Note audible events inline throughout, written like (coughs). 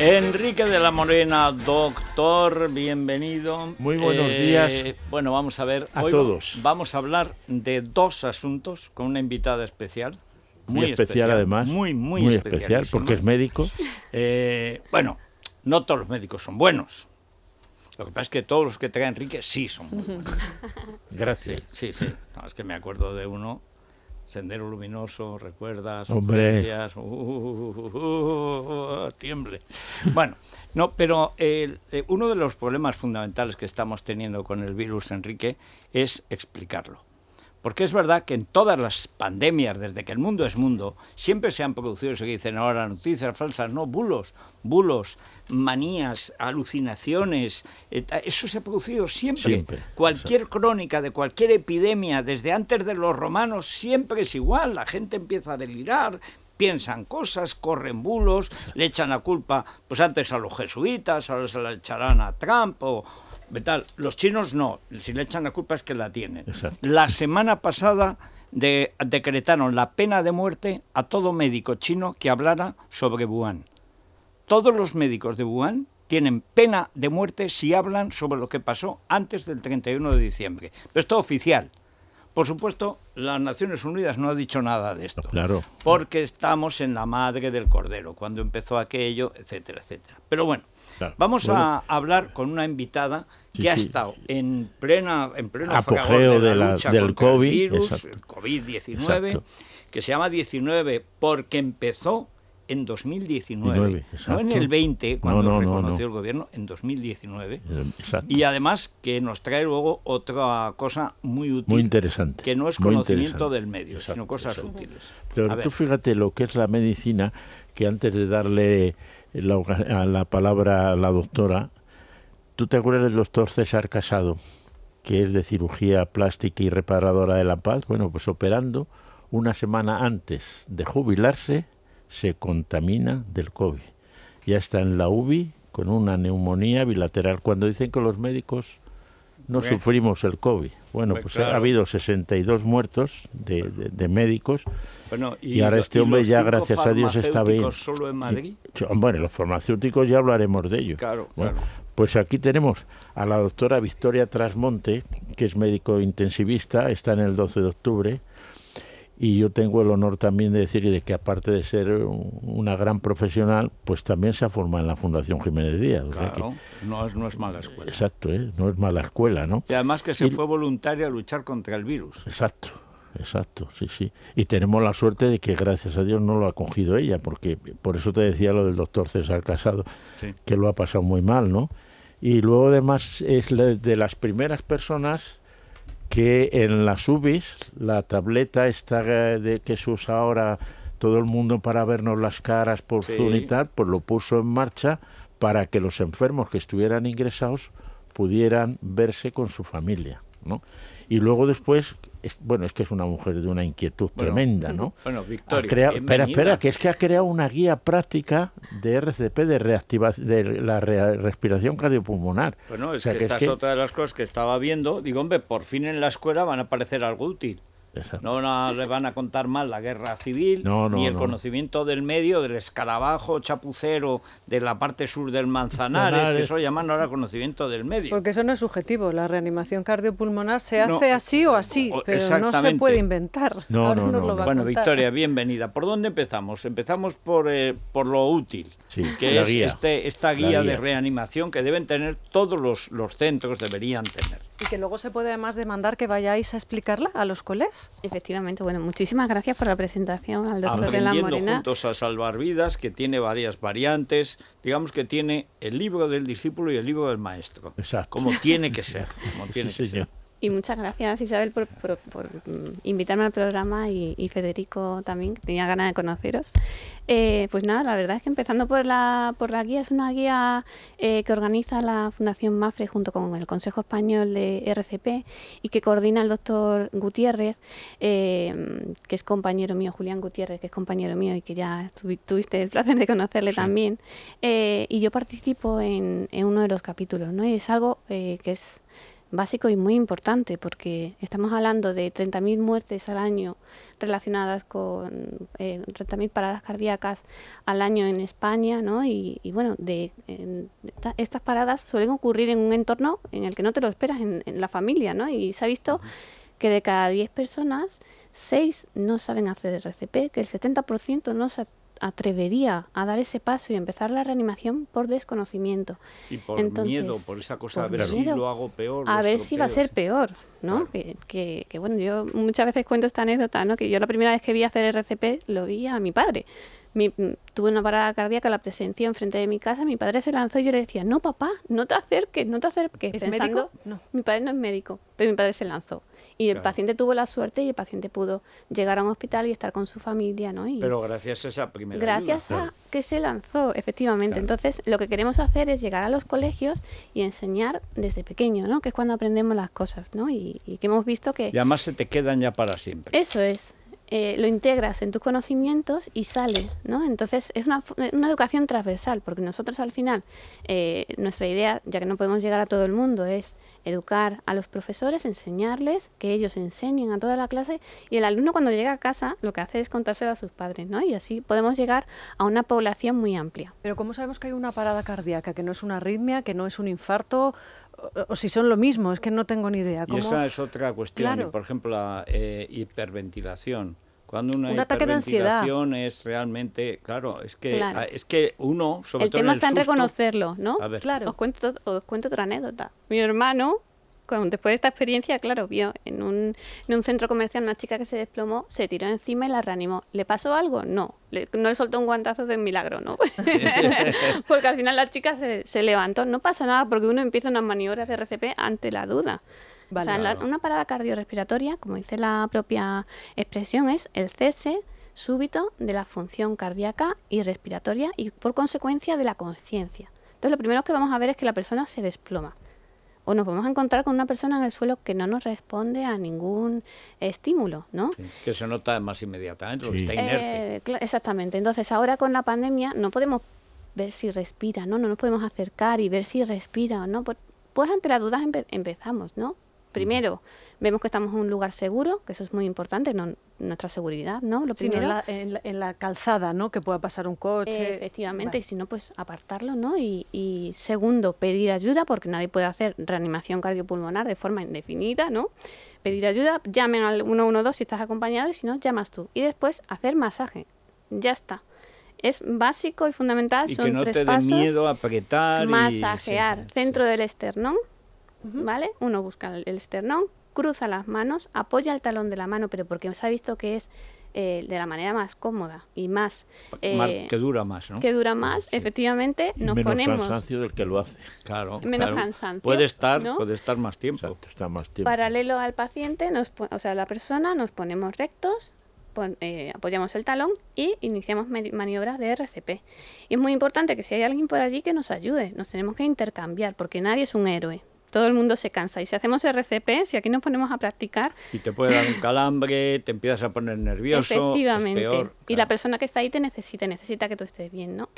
Enrique de la Morena, doctor, bienvenido. Muy buenos días. Eh, bueno, vamos a ver. A todos. Vamos a hablar de dos asuntos con una invitada especial. Muy, especial, además. Muy, muy, especial. Porque es médico. Eh, bueno, no todos los médicos son buenos. Lo que pasa es que todos los que trae Enrique sí son buenos. Gracias. Sí, sí. es que me acuerdo de uno Sendero Luminoso, recuerdas, Hombre. Uh, tiemble. Bueno, no, pero eh, uno de los problemas fundamentales que estamos teniendo con el virus, Enrique, es explicarlo. Porque es verdad que en todas las pandemias, desde que el mundo es mundo, siempre se han producido, se dicen ahora, noticias falsas, no, bulos, bulos, manías, alucinaciones, eh, eso se ha producido siempre. cualquier crónica de cualquier epidemia, desde antes de los romanos, siempre es igual, la gente empieza a delirar, piensan cosas, corren bulos, le echan la culpa, pues antes a los jesuitas, ahora se la echarán a Trump o los chinos no, si le echan la culpa es que la tienen. La semana pasada decretaron la pena de muerte a todo médico chino que hablara sobre Wuhan. Todos los médicos de Wuhan tienen pena de muerte si hablan sobre lo que pasó antes del 31 de diciembre. Pero esto oficial. Por supuesto, las Naciones Unidas no ha dicho nada de esto. Claro. Porque estamos en la madre del cordero, cuando empezó aquello, etcétera, etcétera. Pero bueno, vamos a hablar con una invitada que ha estado en plena en pleno apogeo de la, lucha del el virus, COVID-19, que se llama 19 porque empezó en 2019, no en el 20, cuando reconoció el gobierno, en 2019. Eh, y además que nos trae luego otra cosa muy útil. interesante. Que no es conocimiento del medio, sino cosas útiles. Pero tú fíjate lo que es la medicina, que antes de darle la, la palabra a la doctora, ¿tú te acuerdas del doctor César Casado? que es de cirugía plástica y reparadora de la paz, bueno, pues operando una semana antes de jubilarse, se contamina del COVID. Ya está en la UBI con una neumonía bilateral. Cuando dicen que los médicos no sufrimos el COVID. Bueno, pues, ha habido 62 muertos de, de, médicos y, ahora este hombre ya, gracias a Dios, está bien. solo en Madrid? bueno, los farmacéuticos ya hablaremos de ello. Claro, claro. Pues aquí tenemos a la doctora Victoria Trasmonte, que es médico intensivista, está en el 12 de octubre, y yo tengo el honor también de decir de que aparte de ser una gran profesional, pues también se ha formado en la Fundación Jiménez Díaz. Claro, no, es, mala escuela. Exacto, ¿eh? no es mala escuela, ¿no? Y además que se fue voluntaria a luchar contra el virus. Exacto, exacto, sí, sí. Y tenemos la suerte de que gracias a Dios no lo ha cogido ella, porque por eso te decía lo del doctor César Casado, que lo ha pasado muy mal, ¿no? Y luego además es de las primeras personas que en las UBIs, la tableta esta de, que se usa ahora todo el mundo para vernos las caras por Zoom y tal, pues lo puso en marcha para que los enfermos que estuvieran ingresados pudieran verse con su familia, ¿no? Y luego después bueno, es que es una mujer de una inquietud tremenda, ¿no? (laughs) Bueno, Victoria. espera, espera, que es que ha creado una guía práctica de RCP de, reactivación, de la respiración cardiopulmonar. Bueno, es que, esta es, otra de las cosas que estaba viendo. Digo, hombre, por fin en la escuela van a aparecer algo útil. No le van a contar más la guerra civil, ni el conocimiento del medio, del escarabajo chapucero de la parte sur del Manzanares, que eso llaman ahora conocimiento del medio. Porque eso no es subjetivo, la reanimación cardiopulmonar se hace así o así, pero no se puede inventar. bueno, Victoria, bienvenida. ¿Por dónde empezamos? Empezamos por, eh, por lo útil. Sí, que es este, esta guía, de reanimación que deben tener todos los, centros, deberían tener. Y que luego se puede además demandar que vayáis a explicarla a los coles. Efectivamente, bueno, muchísimas gracias por la presentación al doctor de la Morena. juntos a salvar vidas, que tiene varias variantes, digamos que tiene el libro del discípulo y el libro del maestro. Exacto. Como tiene que ser. Como (laughs) tiene que ser. Y muchas gracias Isabel por, mm, invitarme al programa y, Federico también, que tenía ganas de conoceros. Eh, pues nada, la verdad es que empezando por la, guía, es una guía eh, que organiza la Fundación MAFRE junto con el Consejo Español de RCP y que coordina el doctor Gutiérrez, eh, que es compañero mío, Julián Gutiérrez, que es compañero mío y que ya tuviste el placer de conocerle también. y yo participo en, en, uno de los capítulos, ¿no? Y es algo que es básico y muy importante, porque estamos hablando de 30.000 muertes al año relacionadas con eh, 30.000 paradas cardíacas al año en España, ¿no? Y, bueno, de, estas paradas suelen ocurrir en un entorno en el que no te lo esperas, en, la familia, ¿no? Y se ha visto que de cada 10 personas, 6 no saben hacer RCP, que el 70% no, sabe, atrevería a dar ese paso y empezar la reanimación por desconocimiento. Y por miedo, por esa cosa, de a ver si lo hago peor. A ver si va a ser peor, ¿no? Que, bueno, yo muchas veces cuento esta anécdota, ¿no? Que yo la primera vez que vi hacer RCP lo vi a mi padre. Mm, tuve una parada cardíaca, la presencia enfrente de mi casa, mi padre se lanzó y yo le decía, no papá, no te acerques, no te acerques. ¿Es médico? No. Mi padre no es médico, pero mi padre se lanzó. Y el paciente tuvo la suerte y el paciente pudo llegar a un hospital y estar con su familia, ¿no? Y Pero gracias a esa primera Gracias a que se lanzó, efectivamente. Entonces, lo que queremos hacer es llegar a los colegios y enseñar desde pequeño, ¿no? Que es cuando aprendemos las cosas, ¿no? Y, y que hemos visto que... Y además se te quedan ya para siempre. Eso es. Eh, lo integras en tus conocimientos y sale, ¿no? Entonces es una, una educación transversal, porque nosotros al final, eh, nuestra idea, ya que no podemos llegar a todo el mundo, es educar a los profesores, enseñarles, que ellos enseñen a toda la clase y el alumno cuando llega a casa lo que hace es contárselo a sus padres, ¿no? Y así podemos llegar a una población muy amplia. Pero ¿cómo sabemos que hay una parada cardíaca, que no es una arritmia, que no es un infarto o, si son lo mismo, es que no tengo ni idea. esa es otra cuestión, por ejemplo, la eh, hiperventilación. Cuando una un ataque de ansiedad es realmente, claro, es que claro. es que uno sobre el tema el está en reconocerlo, ¿no? A ver. Claro. Os cuento os cuento otra anécdota. Mi hermano después de esta experiencia, claro, vio en un, centro comercial una chica que se desplomó, se tiró encima y la reanimó. ¿Le pasó algo? No. no le soltó un guantazo de milagro, ¿no? (laughs) porque al final la chica se, levantó. No pasa nada porque uno empieza unas maniobras de RCP ante la duda. o sea, una parada cardiorrespiratoria, como dice la propia expresión, es el cese súbito de la función cardíaca y respiratoria y por consecuencia de la conciencia. Entonces lo primero que vamos a ver es que la persona se desploma o nos vamos a encontrar con una persona en el suelo que no nos responde a ningún estímulo, ¿no? que se nota más inmediatamente, que está inerte. Eh, exactamente. Entonces, ahora con la pandemia no podemos ver si respira, ¿no? No nos podemos acercar y ver si respira o no. Pues ante las dudas empezamos, ¿no? Mm. Primero, vemos que estamos en un lugar seguro, que eso es muy importante, nuestra seguridad, ¿no? Lo primero. en, la, calzada, ¿no? Que pueda pasar un coche. efectivamente, y si no, pues apartarlo, ¿no? Y, segundo, pedir ayuda, porque nadie puede hacer reanimación cardiopulmonar de forma indefinida, ¿no? Pedir ayuda, llamen al 112 si estás acompañado y si no, llamas tú. Y después, hacer masaje. Ya está es básico y fundamental. Y que no te dé miedo apretar. Masajear, centro del esternón, ¿vale? Uno busca el esternón, cruza las manos, apoya el talón de la mano, pero porque se ha visto que es eh, de la manera más cómoda y más, eh, que dura más, ¿no? Que dura más, efectivamente, nos ponemos menos cansancio del que lo hace, (laughs) claro, menos puede estar, puede estar más tiempo, Paralelo al paciente, nos, o sea, la persona, nos ponemos rectos, eh, apoyamos el talón y iniciamos maniobras de RCP. Y es muy importante que si hay alguien por allí que nos ayude, nos tenemos que intercambiar, porque nadie es un héroe todo el mundo se cansa. Y si hacemos RCP, si aquí nos ponemos a practicar... Y te puede dar un calambre, te empiezas a poner nervioso. Efectivamente. peor, Y la persona que está ahí te necesita, necesita que tú estés bien, ¿no?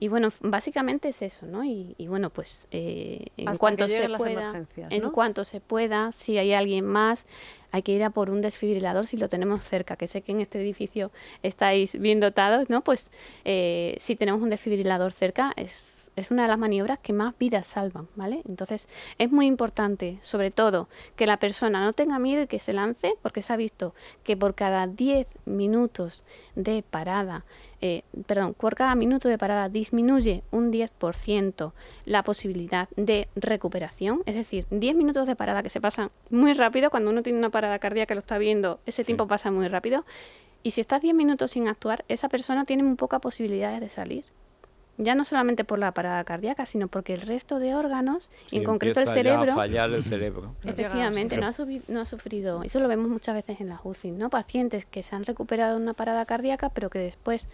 Y bueno, básicamente es eso, ¿no? Y, bueno, pues eh, en cuanto se pueda, en cuanto se pueda, si hay alguien más, hay que ir a por un desfibrilador si lo tenemos cerca, que sé que en este edificio estáis bien dotados, ¿no? Pues eh, si tenemos un desfibrilador cerca es es una de las maniobras que más vidas salvan, ¿vale? Entonces es muy importante, sobre todo, que la persona no tenga miedo y que se lance, porque se ha visto que por cada 10 minutos de parada, eh, perdón, por cada minuto de parada disminuye un 10% la posibilidad de recuperación, es decir, 10 minutos de parada que se pasan muy rápido, cuando uno tiene una parada cardíaca lo está viendo, ese tiempo pasa muy rápido, y si estás 10 minutos sin actuar, esa persona tiene muy poca posibilidades de salir ya no solamente por la parada cardíaca, sino porque el resto de órganos, en concreto el cerebro, fallar el cerebro. (laughs) efectivamente, no ha, sufrido, no sufrido, eso lo vemos muchas veces en las UCI, ¿no? Pacientes que se han recuperado de una parada cardíaca, pero que después,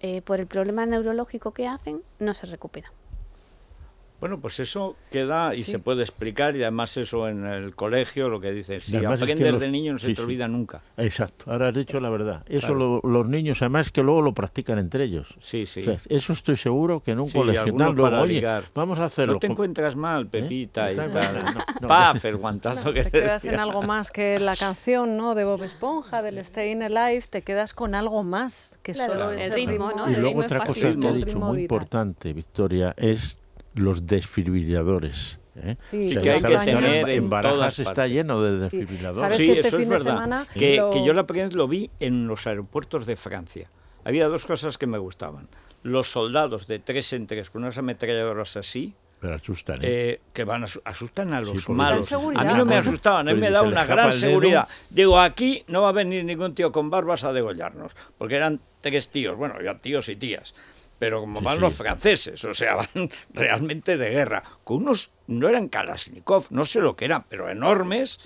eh, por el problema neurológico que hacen, no se recuperan. Bueno, pues eso queda y se puede explicar y además eso en el colegio, lo que dices, si aprendes de niño no se te olvida nunca. Exacto, ahora has dicho la verdad. Eso los niños además que luego lo practican entre ellos. Sí, sí. eso estoy seguro que en un colegio luego, oye, vamos a hacerlo. No te encuentras mal, ¿Eh? Pepita y tal. el guantazo que te quedas en algo más que la canción, ¿no? De Bob Esponja, del Stay in Alive, te quedas con algo más que solo el ritmo, ¿no? Y luego otra cosa que he dicho muy importante, Victoria, es los desfibriladores. ¿eh? Sí, que hay que tener en, Barajas está lleno de desfibriladores. Este sí, que este eso es verdad. Que, yo la primera vez lo vi en los aeropuertos de Francia. Había dos cosas que me gustaban. Los soldados de tres en tres con unas ametralladoras así. Pero ¿eh? Eh, que van asustan a los malos. A mí no me asustaban, a mí me da una gran seguridad. Digo, aquí no va a venir ningún tío con barbas a degollarnos, porque eran tres tíos, bueno, ya tíos y tías pero como van los franceses, o sea, (laughs) van realmente de guerra, con unos, no eran Kalashnikov, no sé lo que eran, pero enormes,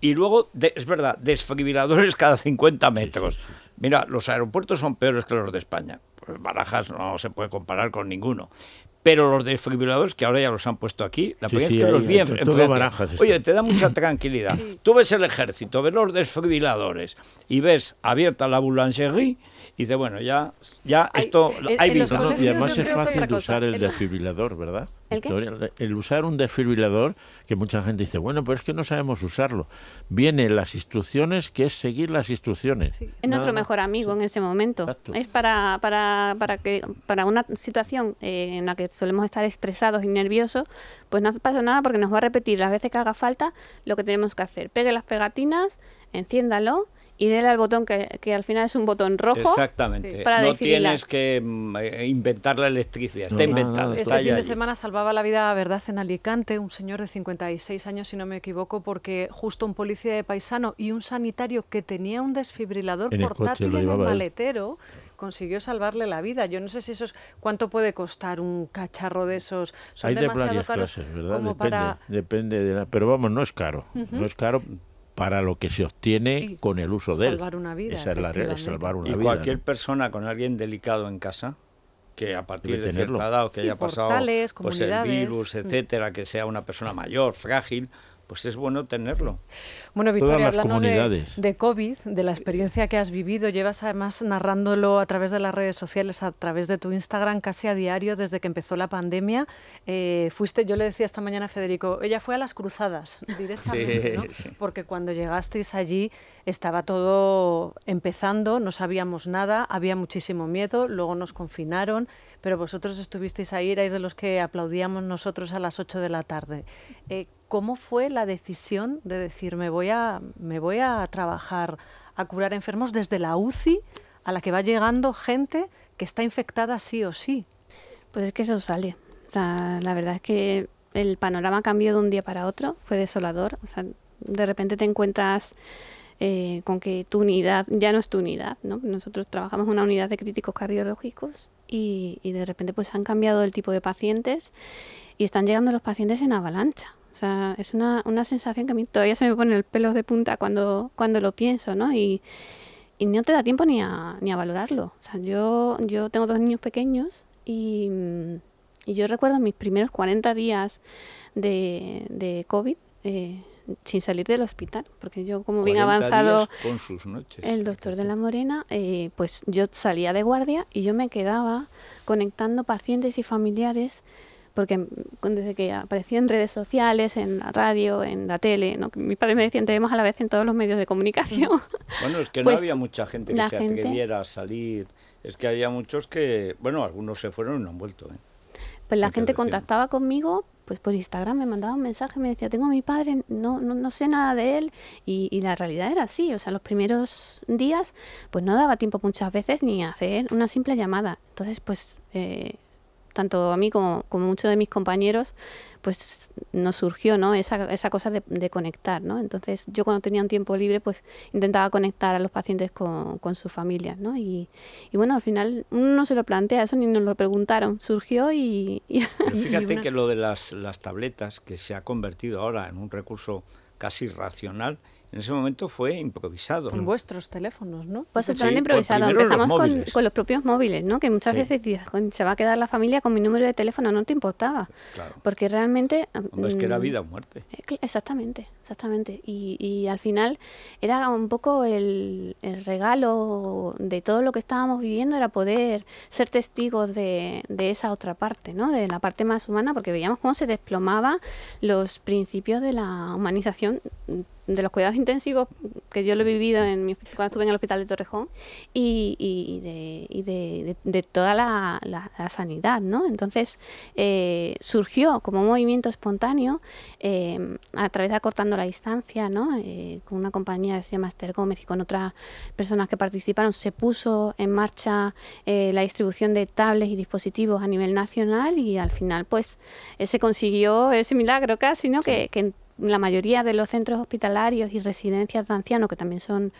y luego, es verdad, desfibriladores cada 50 metros. Mira, los aeropuertos son peores que los de España, pues Barajas no se puede comparar con ninguno. Pero los desfibriladores, que ahora ya los han puesto aquí, la primera que los vi en, oye, te da mucha (laughs) tranquilidad. Tú ves el ejército, ves los desfibriladores y ves abierta la boulangerie y dice, bueno, ya, ya esto hay Y además es fácil de usar el desfibrilador, ¿verdad? ¿El, ¿El, usar un desfibrilador, que mucha gente dice, bueno, pero es que no sabemos usarlo. Vienen las instrucciones, que es seguir las instrucciones. Es nuestro mejor amigo en ese momento. Es para, para, para, que, para una situación eh, en la que solemos estar estresados y nerviosos, pues no pasa nada porque nos va a repetir las veces que haga falta lo que tenemos que hacer. Pegue las pegatinas, enciéndalo y dele al botón que, al final es un botón rojo. Exactamente. no tienes que mm, eh, inventar la electricidad, está inventado Este fin de semana salvaba la vida, verdad, en Alicante, un señor de 56 años, si no me equivoco, porque justo un policía de paisano y un sanitario que tenía un desfibrilador portátil en el maletero consiguió salvarle la vida. Yo no sé si eso cuánto puede costar un cacharro de esos. Son Hay demasiado de caros clases, ¿verdad? Como depende, para... depende de la, pero vamos, no es caro, no es caro para lo que se obtiene con el uso de salvar vida, Esa es la realidad, salvar una vida. Y cualquier persona con alguien delicado en casa, que a partir de tenerlo. cierta edad o que haya pasado pues, el virus, etcétera, que sea una persona mayor, frágil, pues es bueno tenerlo. Bueno, Victoria, hablando de, COVID, de la experiencia que has vivido, llevas además narrándolo a través de las redes sociales, a través de tu Instagram, casi a diario desde que empezó la pandemia. Eh, fuiste, yo le decía esta mañana a Federico, ella fue a las cruzadas (laughs) directamente, ¿no? porque cuando llegasteis allí estaba todo empezando, no sabíamos nada, había muchísimo miedo, luego nos confinaron, pero vosotros estuvisteis ahí, erais de los que aplaudíamos nosotros a las 8 de la tarde. Eh, ¿Cómo fue la decisión de decir me voy a, a trabajar a curar enfermos desde la UCI a la que va llegando gente que está infectada sí o sí? Pues es que eso sale. sea, la verdad es que el panorama cambió de un día para otro, fue desolador. O sea, de repente te encuentras eh, con que tu unidad ya no es tu unidad, Nosotros trabajamos en una unidad de críticos cardiológicos y, de repente pues han cambiado el tipo de pacientes y están llegando los pacientes en avalancha. O sea, es una, sensación que a mí todavía se me pone el pelo de punta cuando, cuando lo pienso, ¿no? Y, no te da tiempo ni a, valorarlo. O sea, yo, yo tengo dos niños pequeños y, yo recuerdo mis primeros 40 días de, COVID. Eh, sin salir del hospital, porque yo como bien avanzado con el doctor de la Morena, eh, pues yo salía de guardia y yo me quedaba conectando pacientes y familiares, porque desde que apareció en redes sociales, en la radio, en la tele, ¿no? mi padre me decía, entremos a la vez en todos los medios de comunicación. (laughs) Bueno, es que no pues había mucha gente que se atreviera a salir, es que había muchos que, bueno, algunos se fueron y no han vuelto. ¿eh? Pues la gente contactaba conmigo pues por Instagram me mandaba un mensaje, me decía, tengo a mi padre, no, no, no sé nada de él. Y, la realidad era así, o sea, los primeros días pues no daba tiempo muchas veces ni hacer una simple llamada. Entonces, pues eh, tanto a mí como, como muchos de mis compañeros, pues nos surgió ¿no? esa, esa cosa de, conectar. ¿no? Entonces yo cuando tenía un tiempo libre pues intentaba conectar a los pacientes con, con sus familias. ¿no? Y, bueno, al final uno no se lo plantea, eso ni nos lo preguntaron, surgió y... (laughs) fíjate que lo de las, las tabletas, que se ha convertido ahora en un recurso casi racional, en ese momento fue improvisado. Con vuestros teléfonos, ¿no? Pues totalmente improvisado. Empezamos con, los propios móviles, ¿no? Que muchas veces se va a quedar la familia con mi número de teléfono, no te importaba. Claro. Porque realmente... Ah, es que era mm, vida o muerte. Eh, exactamente, exactamente. Y, al final era un poco el, regalo de todo lo que estábamos viviendo, era poder ser testigos de, de esa otra parte, ¿no? De la parte más humana, porque veíamos cómo se desplomaba los principios de la humanización de los cuidados intensivos, que yo lo he vivido en mi, cuando estuve en el hospital de Torrejón, y, y, de, y de, de, toda la, la, sanidad, ¿no? Entonces eh, surgió como un movimiento espontáneo eh, a través de acortando la distancia, ¿no? Eh, con una compañía que se llama Esther Gómez y con otras personas que participaron, se puso en marcha la distribución de tablets y dispositivos a nivel nacional y al final pues se consiguió ese milagro casi, ¿no? Que, la mayoría de los centros hospitalarios y residencias de ancianos, que también son,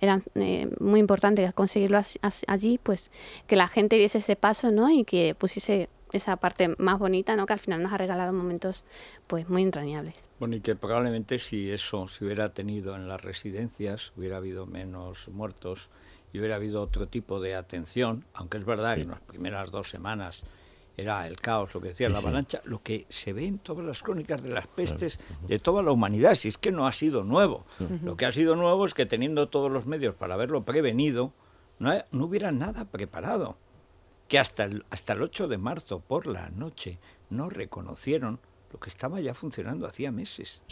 eran eh, muy importantes conseguirlo allí, pues que la gente diese ese paso, ¿no? Y que pusiese esa parte más bonita, ¿no? Que al final nos ha regalado momentos, pues, muy entrañables. Bueno, y que probablemente si eso se hubiera tenido en las residencias, hubiera habido menos muertos y hubiera habido otro tipo de atención, aunque es verdad que en las primeras dos semanas era el caos, lo que decía la avalancha, lo que se ve en todas las crónicas de las pestes de toda la humanidad, si es que no ha sido nuevo. Lo que ha sido nuevo es que teniendo todos los medios para haberlo prevenido, no, hubiera nada preparado. Que hasta el, hasta el 8 de marzo por la noche no reconocieron lo que estaba ya funcionando hacía meses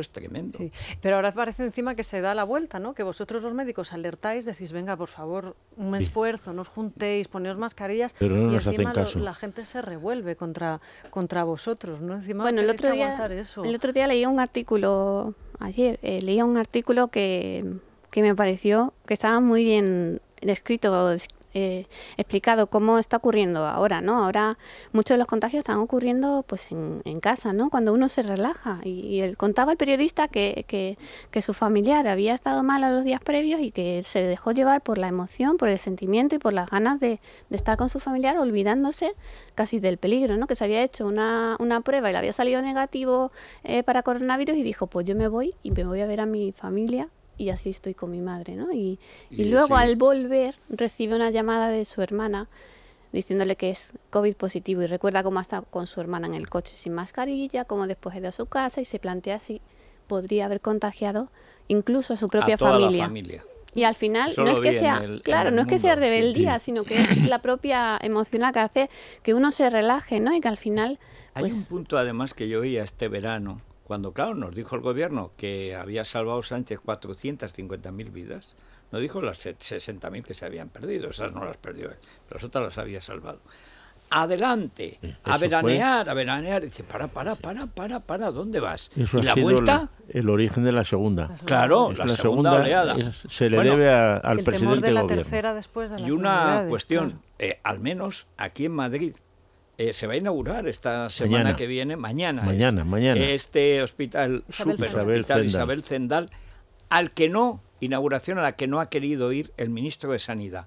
es tremendo. Pero ahora parece encima que se da la vuelta, ¿no? Que vosotros los médicos alertáis, decís, venga, por favor, un esfuerzo, nos juntéis, ponéis mascarillas. Pero no hacen caso. la gente se revuelve contra, contra vosotros, ¿no? Encima bueno, el otro, día, el otro día leí un artículo, ayer, eh, leía un artículo que, que me pareció que estaba muy bien escrito eh, explicado cómo está ocurriendo ahora, ¿no? Ahora muchos de los contagios están ocurriendo pues en, casa, ¿no? Cuando uno se relaja. Y, él contaba al periodista que, que, su familiar había estado mal a los días previos y que se dejó llevar por la emoción, por el sentimiento y por las ganas de, estar con su familiar, olvidándose casi del peligro, ¿no? Que se había hecho una, una prueba y le había salido negativo eh, para coronavirus y dijo, pues yo me voy y me voy a ver a mi familia y así estoy con mi madre, ¿no? Y, luego al volver recibe una llamada de su hermana diciéndole que es COVID positivo y recuerda cómo ha estado con su hermana en el coche sin mascarilla, cómo después ido a su casa y se plantea si podría haber contagiado incluso a su propia familia. Y al final no es que sea, claro, no es que sea rebeldía, sino que es (coughs) la propia emocional que hace que uno se relaje, ¿no? Y que al final hay un pues punto además que yo veía este verano cuando, claro, nos dijo el gobierno que había salvado Sánchez 450.000 vidas, no dijo las 60.000 que se habían perdido, esas no las perdió él, pero las otras las había salvado. Adelante, a veranear, a veranear. dice, para, para, para, para, para, ¿dónde vas? ¿Y la vuelta? El, origen de la segunda. Claro, la, segunda, oleada. se le debe al presidente temor la tercera después Y una cuestión, eh, al menos aquí en Madrid, eh, se va a inaugurar esta semana que viene, mañana. Mañana, Este hospital, super hospital Isabel Zendal, al que no, inauguración a la que no ha querido ir el ministro de Sanidad.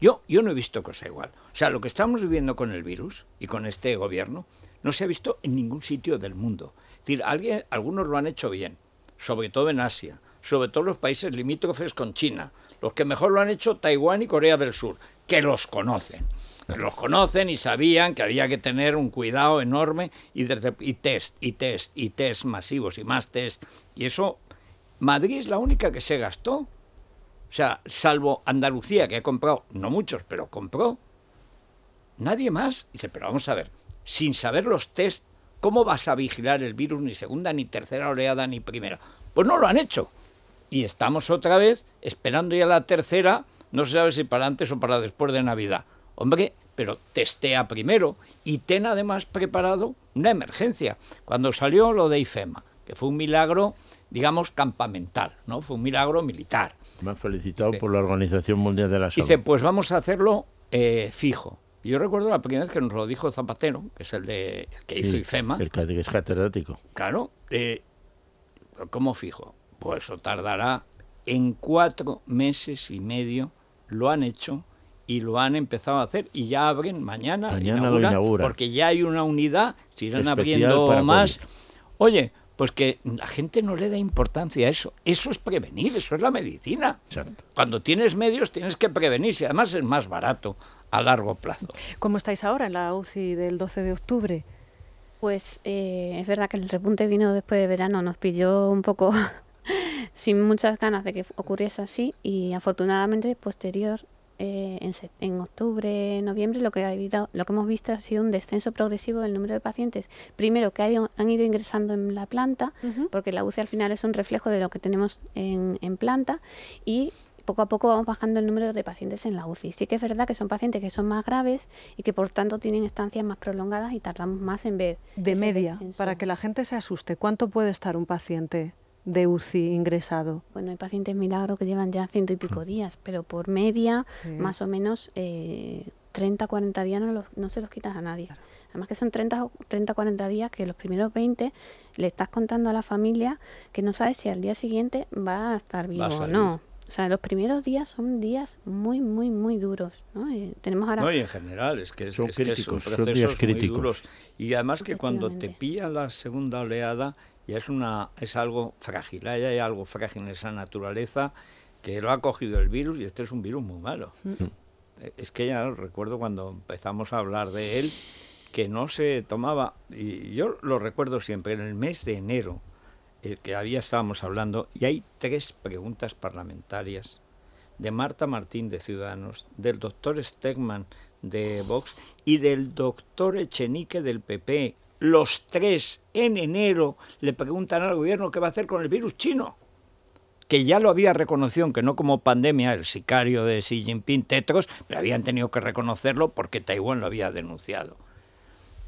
Yo, yo no he visto cosa igual. O sea, lo que estamos viviendo con el virus y con este gobierno no se ha visto en ningún sitio del mundo. decir, alguien, algunos lo han hecho bien, sobre todo en Asia, sobre todo los países limítrofes con China. Los que mejor lo han hecho Taiwán y Corea del Sur, que los conocen los conocen y sabían que había que tener un cuidado enorme y, test, y test, y test masivos y más test. Y eso, Madrid es la única que se gastó. O sea, salvo Andalucía, que ha comprado, no muchos, pero compró. Nadie más. Dice, pero vamos a ver, sin saber los test, ¿cómo vas a vigilar el virus ni segunda, ni tercera oleada, ni primera? Pues no lo han hecho. Y estamos otra vez esperando ya la tercera, no se sabe si para antes o para después de Navidad. Hombre, pero testea primero y ten además preparado una emergencia. Cuando salió lo de IFEMA, que fue un milagro, digamos, campamental, ¿no? Fue un milagro militar. Me han felicitado por la Organización Mundial de la Salud. Dice, pues vamos a hacerlo eh, fijo. Yo recuerdo la primera vez que nos lo dijo Zapatero, que es el de que hizo IFEMA. El que es catedrático. Claro. Eh, pues, ¿Cómo fijo? Pues eso tardará en cuatro meses y medio. Lo han hecho y lo han empezado a hacer y ya abren mañana, porque ya hay una unidad, se irán abriendo más. Oye, pues que la gente no le da importancia a eso. Eso es prevenir, eso es la medicina. Cuando tienes medios tienes que prevenir y además es más barato a largo plazo. ¿Cómo estáis ahora en la UCI del 12 de octubre? Pues eh, es verdad que el repunte vino después de verano, nos pilló un poco (laughs) sin muchas ganas de que ocurriese así y afortunadamente posterior eh, en, octubre, noviembre, lo que, ha habido, lo que hemos visto ha sido un descenso progresivo del número de pacientes. Primero, que han ido ingresando en la planta, porque la UCI al final es un reflejo de lo que tenemos en, planta, y poco a poco vamos bajando el número de pacientes en la UCI. Sí que es verdad que son pacientes que son más graves y que por tanto tienen estancias más prolongadas y tardamos más en ver. De media, para que la gente se asuste, ¿cuánto puede estar un paciente de UCI ingresado? Bueno, hay pacientes milagro que llevan ya ciento y pico mm. días, pero por media, más o menos eh, 30, 40 días no, no se los quitas a nadie. Además que son 30, 30, 40 días que los primeros 20 le estás contando a la familia que no sabes si al día siguiente va a estar vivo o no. O sea, los primeros días son días muy, muy, muy duros. ¿no? Eh, tenemos ahora... No, y en general, es que, son, críticos, son procesos días críticos. Y además que cuando te pilla la segunda oleada, y es, una, es algo frágil, hay algo frágil en esa naturaleza que lo ha cogido el virus y este es un virus muy malo. Mm. Eh, es que ya recuerdo cuando empezamos a hablar de él, que no se tomaba, y yo lo recuerdo siempre, en el mes de enero, el que había estábamos hablando, y hay tres preguntas parlamentarias de Marta Martín de Ciudadanos, del doctor Stegman de Vox y del doctor Echenique del PP, los tres en enero le preguntan al gobierno qué va a hacer con el virus chino, que ya lo había reconocido, que no como pandemia, el sicario de Xi Jinping, Tetros, pero habían tenido que reconocerlo porque Taiwán lo había denunciado.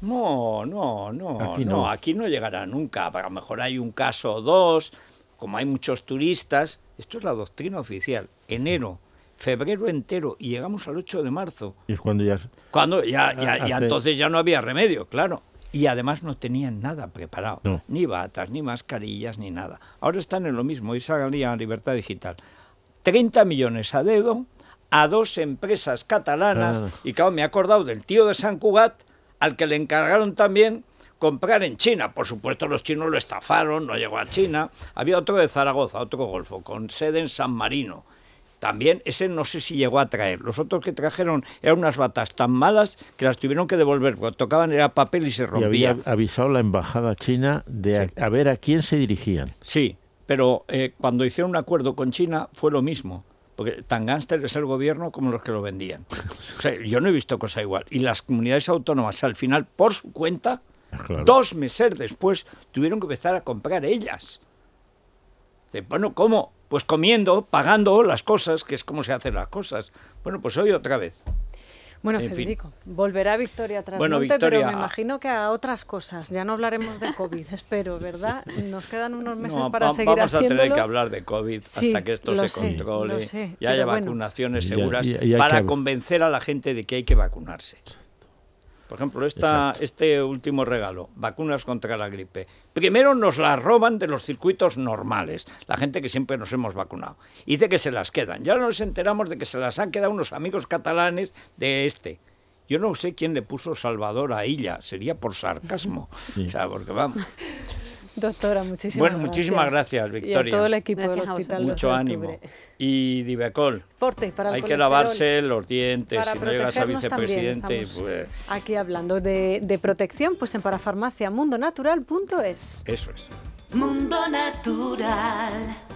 No, no, no, aquí no, aquí no llegará nunca. A lo mejor hay un caso o dos, como hay muchos turistas. Esto es la doctrina oficial. Enero febrero entero y llegamos al 8 de marzo. Y cuando ya... Cuando ya ah, entonces ya no había remedio, claro. Y además no tenían nada preparado, ni batas, ni mascarillas, ni nada. Ahora están en lo mismo y salían a libertad digital. 30 millones a dedo a dos empresas catalanas, ah. y claro, me he acordado del tío de San Cugat, al que le encargaron también comprar en China. Por supuesto, los chinos lo estafaron, no llegó a China. Había otro de Zaragoza, otro golfo, con sede en San Marino también ese no sé si llegó a traer. Los otros que trajeron eran unas batas tan malas que las tuvieron que devolver. Cuando tocaban era papel y se rompía. había avisado la embajada china de a, ver a quién se dirigían. Sí, pero eh, cuando hicieron un acuerdo con China fue lo mismo. Porque tan gánster es el gobierno como los que lo vendían. (laughs) yo no he visto cosa igual. Y las comunidades autónomas al final, por su cuenta, ah, Dos meses después tuvieron que empezar a comprar ellas. Bueno, ¿cómo? Pues comiendo, pagando las cosas, que es como se hacen las cosas. Bueno, pues hoy otra vez. Bueno, Federico, volverá Victoria tras bueno, Victoria, pero me ah. imagino que a otras cosas. Ya no hablaremos de COVID, (laughs) espero, ¿verdad? Nos quedan unos meses para seguir vamos haciéndolo. Vamos a tener que hablar de COVID hasta que esto se controle y haya vacunaciones seguras para convencer a la gente de que hay que vacunarse. Por ejemplo, esta, este último regalo, vacunas contra la gripe. Primero nos las roban de los circuitos normales, la gente que siempre nos hemos vacunado. Y de que se las quedan. Ya nos enteramos de que se las han quedado unos amigos catalanes de este. Yo no sé quién le puso Salvador a ella, sería por sarcasmo. O sea, porque vamos. (laughs) (laughs) Doctora, muchísimas bueno, muchísimas gracias, Victoria. Y todo el equipo del hospital. Mucho ánimo. Y Divecol. Hay que lavarse los dientes. si no llegas a vicepresidente, pues... Aquí hablando de, protección, pues en parafarmacia mundonatural.es. Eso es. Mundo Natural.